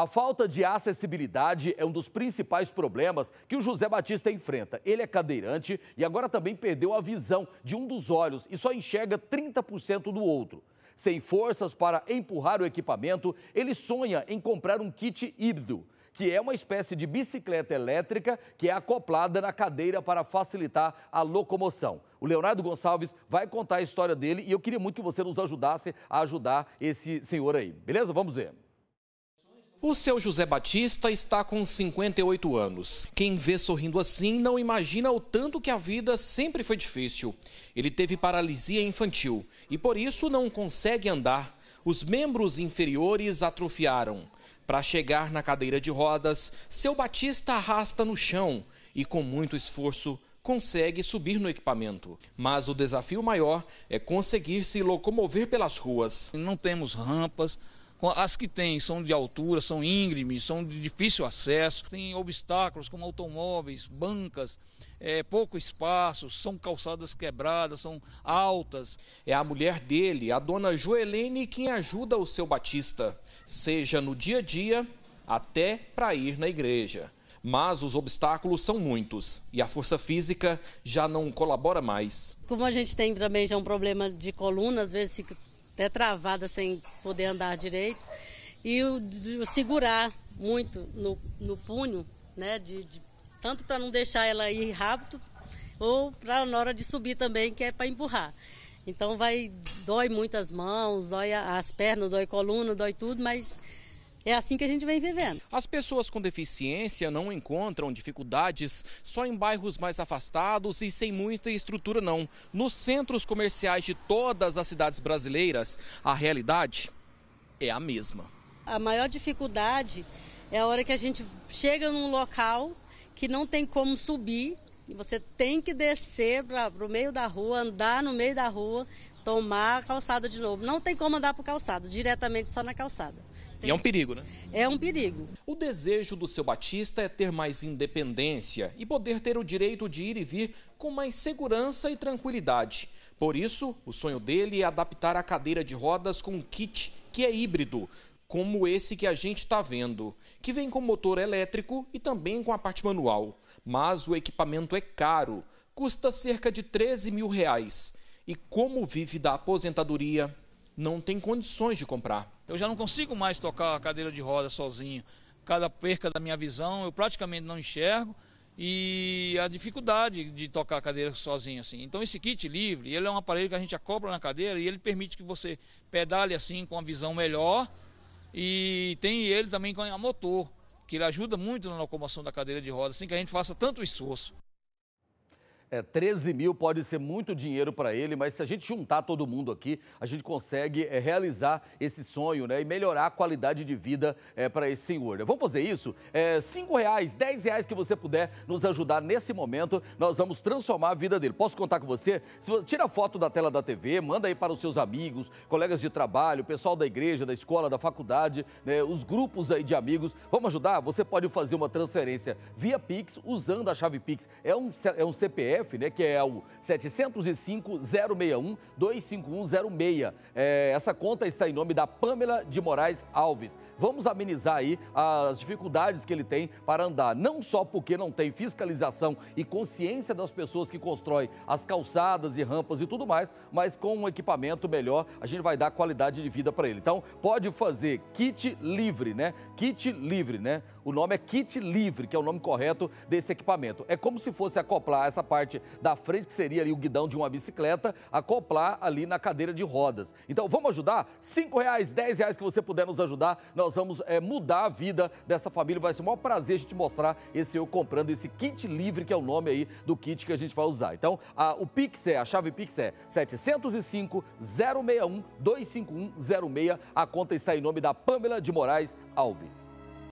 A falta de acessibilidade é um dos principais problemas que o José Batista enfrenta. Ele é cadeirante e agora também perdeu a visão de um dos olhos e só enxerga 30% do outro. Sem forças para empurrar o equipamento, ele sonha em comprar um kit híbrido, que é uma espécie de bicicleta elétrica que é acoplada na cadeira para facilitar a locomoção. O Leonardo Gonçalves vai contar a história dele e eu queria muito que você nos ajudasse a ajudar esse senhor aí. Beleza? Vamos ver. O seu José Batista está com 58 anos. Quem vê sorrindo assim não imagina o tanto que a vida sempre foi difícil. Ele teve paralisia infantil e por isso não consegue andar. Os membros inferiores atrofiaram. Para chegar na cadeira de rodas, seu Batista arrasta no chão e com muito esforço consegue subir no equipamento. Mas o desafio maior é conseguir se locomover pelas ruas. Não temos rampas, as que tem são de altura, são íngremes, são de difícil acesso, tem obstáculos como automóveis, bancas, é, pouco espaço, são calçadas quebradas, são altas. É a mulher dele, a dona Joelene, quem ajuda o seu Batista, seja no dia a dia até para ir na igreja. Mas os obstáculos são muitos e a força física já não colabora mais. Como a gente tem também já um problema de coluna, às vezes até travada sem poder andar direito. E o, segurar muito no, no punho, né? De, de tanto para não deixar ela ir rápido, ou para na hora de subir também, que é para empurrar. Então vai dói muito as mãos, dói as pernas, dói coluna, dói tudo, mas é assim que a gente vem vivendo. As pessoas com deficiência não encontram dificuldades só em bairros mais afastados e sem muita estrutura, não. Nos centros comerciais de todas as cidades brasileiras, a realidade é a mesma. A maior dificuldade é a hora que a gente chega num local que não tem como subir e você tem que descer para o meio da rua, andar no meio da rua, tomar a calçada de novo. Não tem como andar para calçado, diretamente só na calçada. E é um perigo, né? É um perigo. O desejo do seu Batista é ter mais independência e poder ter o direito de ir e vir com mais segurança e tranquilidade. Por isso, o sonho dele é adaptar a cadeira de rodas com um kit que é híbrido, como esse que a gente está vendo, que vem com motor elétrico e também com a parte manual. Mas o equipamento é caro, custa cerca de 13 mil reais. E como vive da aposentadoria, não tem condições de comprar. Eu já não consigo mais tocar a cadeira de roda sozinho. Cada perca da minha visão, eu praticamente não enxergo e a dificuldade de tocar a cadeira sozinho assim. Então esse kit livre, ele é um aparelho que a gente acopla na cadeira e ele permite que você pedale assim com a visão melhor e tem ele também com a motor, que ele ajuda muito na locomoção da cadeira de roda, assim que a gente faça tanto esforço. É, 13 mil pode ser muito dinheiro para ele, mas se a gente juntar todo mundo aqui, a gente consegue é, realizar esse sonho né, e melhorar a qualidade de vida é, para esse senhor. Né? Vamos fazer isso? É, 5 reais, 10 reais que você puder nos ajudar nesse momento, nós vamos transformar a vida dele. Posso contar com você? Se, tira foto da tela da TV, manda aí para os seus amigos, colegas de trabalho, pessoal da igreja, da escola, da faculdade, né, os grupos aí de amigos. Vamos ajudar? Você pode fazer uma transferência via Pix usando a chave Pix. É um, é um CPF CPF, né, que é o 705-061-25106. É, essa conta está em nome da Pamela de Moraes Alves. Vamos amenizar aí as dificuldades que ele tem para andar, não só porque não tem fiscalização e consciência das pessoas que constroem as calçadas e rampas e tudo mais, mas com um equipamento melhor, a gente vai dar qualidade de vida para ele. Então, pode fazer kit livre, né? Kit livre, né? O nome é kit livre, que é o nome correto desse equipamento. É como se fosse acoplar essa parte parte da frente, que seria ali o guidão de uma bicicleta, acoplar ali na cadeira de rodas. Então vamos ajudar? Cinco reais, dez reais que você puder nos ajudar, nós vamos é, mudar a vida dessa família. Vai ser o maior prazer a gente mostrar esse eu comprando esse kit livre, que é o nome aí do kit que a gente vai usar. Então a, o Pix é, a chave Pix é 705 061 25106. A conta está em nome da Pamela de Moraes Alves.